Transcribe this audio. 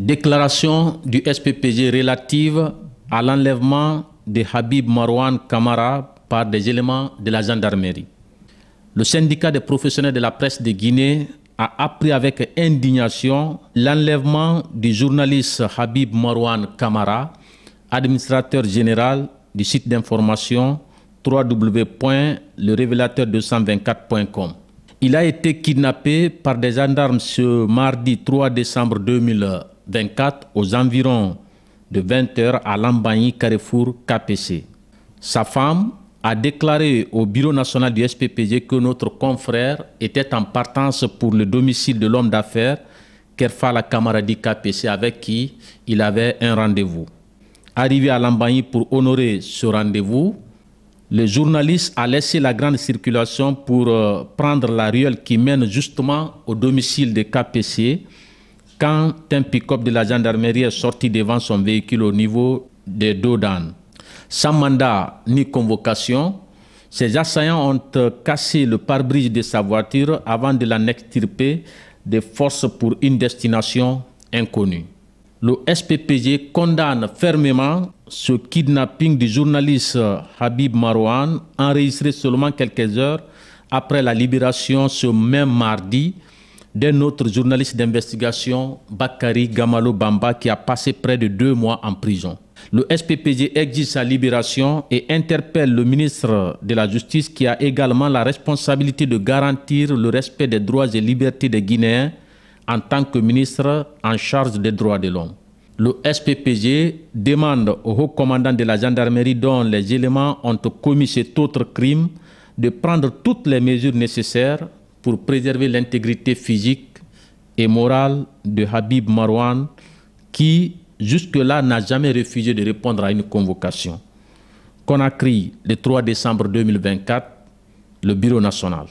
Déclaration du SPPG relative à l'enlèvement de Habib Marwan Kamara par des éléments de la gendarmerie. Le syndicat des professionnels de la presse de Guinée a appris avec indignation l'enlèvement du journaliste Habib Marwan Kamara, administrateur général du site d'information révélateur 224com Il a été kidnappé par des gendarmes ce mardi 3 décembre 2000 24 aux environs de 20h à Lambani Carrefour KPC. Sa femme a déclaré au bureau national du SPPG que notre confrère était en partance pour le domicile de l'homme d'affaires la Kamaradi KPC avec qui il avait un rendez-vous. Arrivé à Lambani pour honorer ce rendez-vous, le journaliste a laissé la grande circulation pour euh, prendre la ruelle qui mène justement au domicile de KPC quand un pick-up de la gendarmerie est sorti devant son véhicule au niveau des Dodan. Sans mandat ni convocation, ces assaillants ont euh, cassé le pare-brise de sa voiture avant de extirper des forces pour une destination inconnue. Le SPPG condamne fermement ce kidnapping du journaliste euh, Habib Marouane, enregistré seulement quelques heures après la libération ce même mardi d'un autre journaliste d'investigation, Bakari Gamalo Bamba, qui a passé près de deux mois en prison. Le SPPG exige sa libération et interpelle le ministre de la Justice qui a également la responsabilité de garantir le respect des droits et libertés des Guinéens en tant que ministre en charge des droits de l'homme. Le SPPG demande au haut commandant de la gendarmerie dont les éléments ont commis cet autre crime de prendre toutes les mesures nécessaires pour préserver l'intégrité physique et morale de Habib Marouane qui jusque-là n'a jamais refusé de répondre à une convocation. qu'on a Conakry, le 3 décembre 2024, le Bureau national.